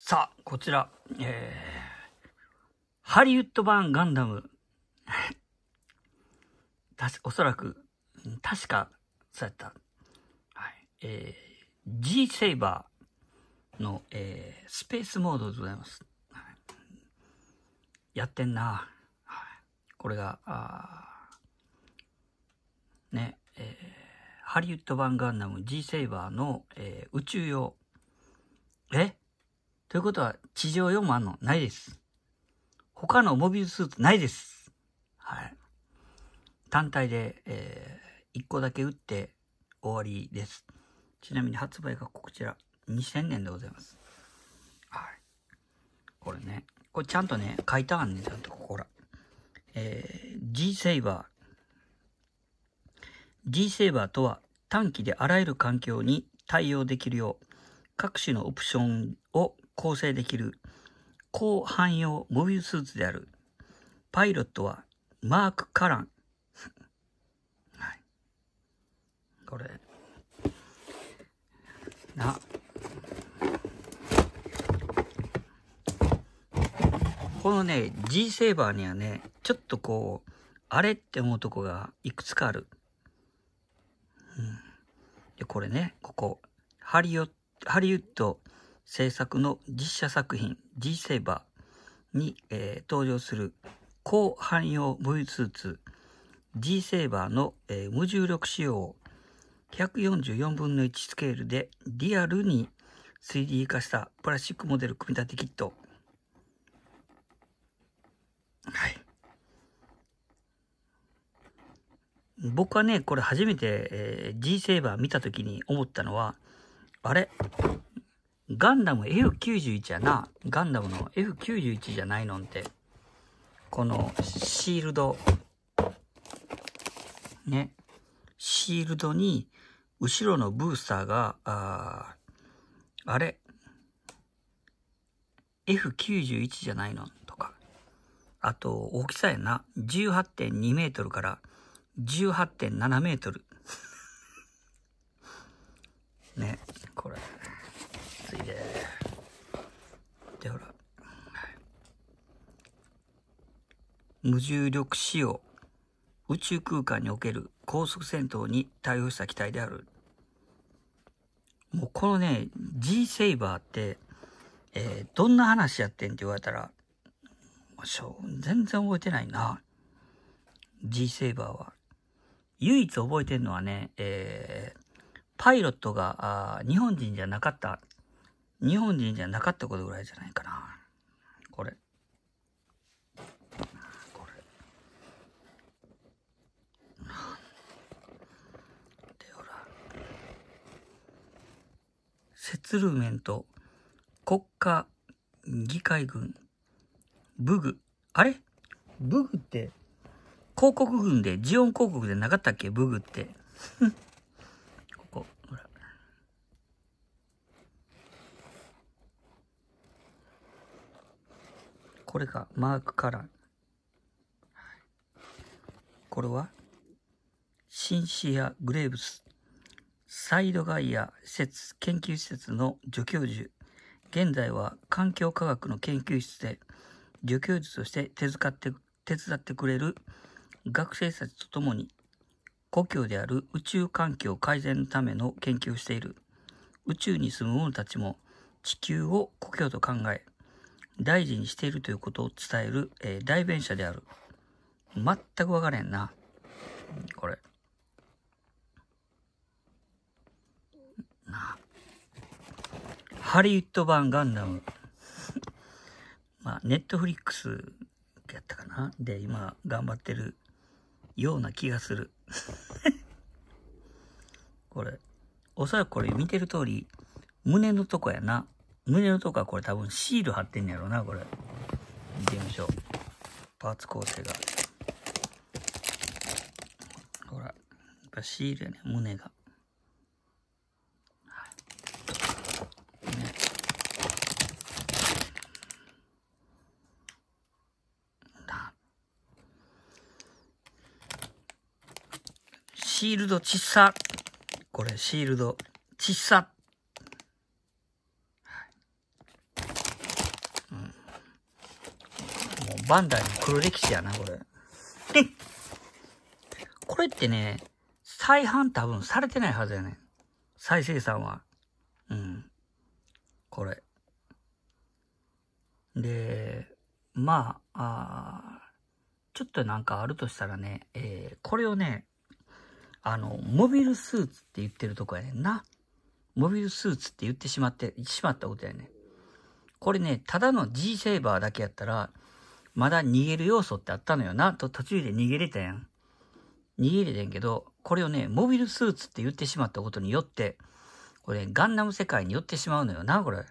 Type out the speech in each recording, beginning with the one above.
さあ、こちら、えー、ハリウッド版ガンダム。たし、おそらく、確か、そうやった。はい。えー、G セイバーの、えー、スペースモードでございます。はい、やってんな。はい、これが、あね、えー、ハリウッド版ガンダム G セイバーの、えー、宇宙用。えということは、地上4もあのないです。他のモビルスーツないです。はい。単体で、えー、1個だけ打って終わりです。ちなみに発売がこちら、2000年でございます。はい。これね、これちゃんとね、書いてあんね、ちゃんとここら。えー、G セイバー。G セイバーとは、短期であらゆる環境に対応できるよう、各種のオプションを構成できる高汎用モビルスーツであるパイロットはマーク・カラン。はい。これ。な。このね、G セーバーにはね、ちょっとこう、あれって思うとこがいくつかある。うん。で、これね、ここ。ハリオ、ハリウッド制作の実写作品 G セイバーに、えー、登場する高汎用 v ーツ G セイバーの、えー、無重力仕様を144分の1スケールでリアルに 3D 化したプラスチックモデル組み立てキットはい僕はねこれ初めて、えー、G セーバー見た時に思ったのはあれガンダム F91 やな。ガンダムの F91 じゃないのんて。このシールド。ね。シールドに、後ろのブースターが、あーあれ ?F91 じゃないのとか。あと、大きさやな。18.2メートルから18.7メートル。ね。無重力使用、宇宙空間における高速戦闘に対応した機体である。もうこのね、G セイバーって、えー、どんな話やってんって言われたら、全然覚えてないな。G セイバーは。唯一覚えてんのはね、えー、パイロットがあ日本人じゃなかった、日本人じゃなかったことぐらいじゃないかな。ツルメント、国家議会軍、武具。あれ武具って、広告軍で、ジオン広告でなかったっけ武具って。ここ、ほら。これか、マークカラー。これはシンシア・グレーブス。サイドガイア施設研究施設の助教授現在は環境科学の研究室で助教授として手伝って手伝ってくれる学生たちと共に故郷である宇宙環境改善のための研究をしている宇宙に住む者たちも地球を故郷と考え大事にしているということを伝える、えー、代弁者である全く分からへんなこれ。な。ハリウッド版ガンダム。まあ、ネットフリックスやったかなで、今、頑張ってるような気がする。これ、おそらくこれ見てる通り、胸のとこやな。胸のとこはこれ多分シール貼ってんやろな、これ。見てみましょう。パーツ構成が。ほら、やっぱシールやね、胸が。シールドちっさ。これ、シールドちっさ。うん、もうバンダイの黒歴史やな、これ。これってね、再販多分されてないはずやねん。再生産は。うん。これ。で、まあ、あちょっとなんかあるとしたらね、えー、これをね、あの、モビルスーツって言ってるとこやねんな。モビルスーツって言ってしまって、しまったことやねこれね、ただの G セーバーだけやったら、まだ逃げる要素ってあったのよな、と途中で逃げれたやん。逃げれてんけど、これをね、モビルスーツって言ってしまったことによって、これ、ガンダム世界に寄ってしまうのよな、これ。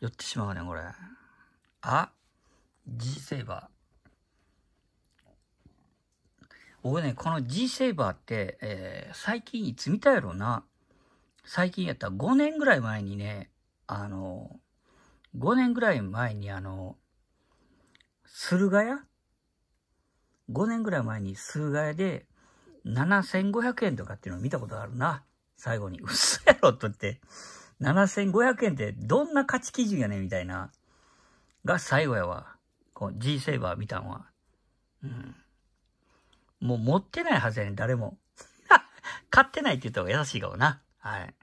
寄ってしまうね、これ。あ ?G セーバー。僕ね、この G セイバーって、えー、最近いつ見たやろな。最近やったら5年ぐらい前にね、あの、5年ぐらい前にあの、駿河屋 ?5 年ぐらい前に駿河屋で7500円とかっていうのを見たことあるな。最後に。嘘やろとって。7500円ってどんな価値基準やねんみたいな。が最後やわ。この G セイバー見たんは。うん。もう持ってないはずやねん、誰も。買ってないって言った方が優しいかもな。はい。